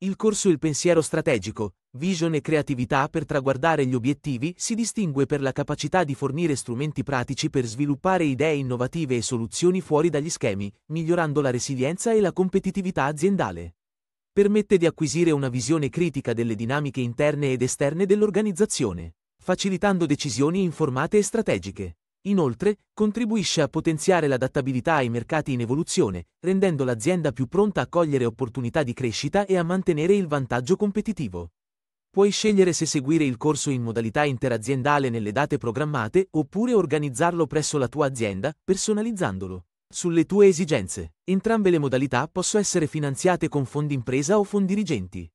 Il corso Il pensiero strategico, vision e creatività per traguardare gli obiettivi si distingue per la capacità di fornire strumenti pratici per sviluppare idee innovative e soluzioni fuori dagli schemi, migliorando la resilienza e la competitività aziendale. Permette di acquisire una visione critica delle dinamiche interne ed esterne dell'organizzazione, facilitando decisioni informate e strategiche. Inoltre, contribuisce a potenziare l'adattabilità ai mercati in evoluzione, rendendo l'azienda più pronta a cogliere opportunità di crescita e a mantenere il vantaggio competitivo. Puoi scegliere se seguire il corso in modalità interaziendale nelle date programmate oppure organizzarlo presso la tua azienda, personalizzandolo. Sulle tue esigenze, entrambe le modalità possono essere finanziate con fondi impresa o fondi dirigenti.